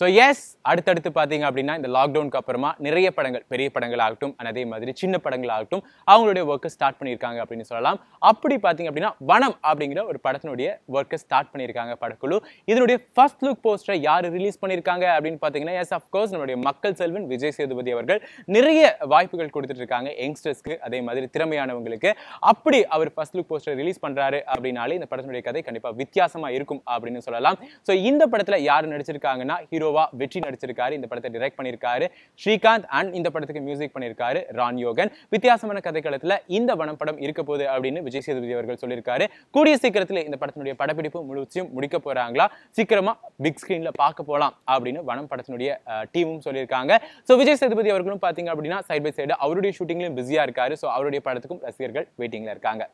so S அடுத்தடுத்து பார்த்தீங்க அப்படின்னா இந்த லாக்டவுனுக்கு அப்புறமா நிறைய படங்கள் பெரிய படங்கள் ஆகட்டும் அதே மாதிரி சின்ன படங்கள் ஆகட்டும் அவங்களுடைய ஒர்க்கை ஸ்டார்ட் பண்ணியிருக்காங்க அப்படின்னு சொல்லலாம் அப்படி பார்த்தீங்க அப்படின்னா வனம் அப்படிங்கிற ஒரு படத்தினுடைய ஒர்க்கை ஸ்டார்ட் பண்ணியிருக்காங்க படக்குழு இதனுடைய ஃபர்ஸ்ட் லுக் போஸ்டரை யார் ரிலீஸ் பண்ணியிருக்காங்க அப்படின்னு பார்த்தீங்கன்னா எஸ் அஃப்கோர்ஸ் நம்மளுடைய மக்கள் செல்வன் விஜய் சேதுபதி அவர்கள் நிறைய வாய்ப்புகள் கொடுத்துட்டு இருக்காங்க யங்ஸ்டர்ஸ்க்கு அதே மாதிரி திறமையானவங்களுக்கு அப்படி அவர் ஃபர்ஸ்ட் லுக் போஸ்டர் ரிலீஸ் பண்ணுறாரு அப்படின்னாலே இந்த படத்தினுடைய கதை கண்டிப்பாக வித்தியாசமாக இருக்கும் அப்படின்னு சொல்லலாம் ஸோ இந்த படத்தில் யார் நடிச்சிருக்காங்கன்னா ஹீரோ ஹீரோவா வெற்றி நடிச்சிருக்காரு இந்த படத்தை டிரெக்ட் பண்ணியிருக்காரு ஸ்ரீகாந்த் அண்ட் இந்த படத்துக்கு மியூசிக் பண்ணியிருக்காரு ரான் யோகன் வித்தியாசமான கதைக்களத்தில் இந்த வனம் படம் இருக்க போகுது அப்படின்னு விஜய் சேதுபதி அவர்கள் சொல்லியிருக்காரு கூடிய சீக்கிரத்தில் இந்த படத்தினுடைய படப்பிடிப்பு முழுவதும் முடிக்க போறாங்களா சீக்கிரமா பிக் ஸ்கிரீன்ல பார்க்க போகலாம் அப்படின்னு வனம் படத்தினுடைய டீமும் சொல்லியிருக்காங்க ஸோ விஜய் சேதுபதி அவர்களும் பார்த்தீங்க அப்படின்னா சைட் பை சைடு அவருடைய ஷூட்டிங்லையும் பிஸியாக இருக்காரு ஸோ அவருடைய படத்துக்கும் ரசிகர்கள் வெயிட்டிங்கில் இருக்காங்க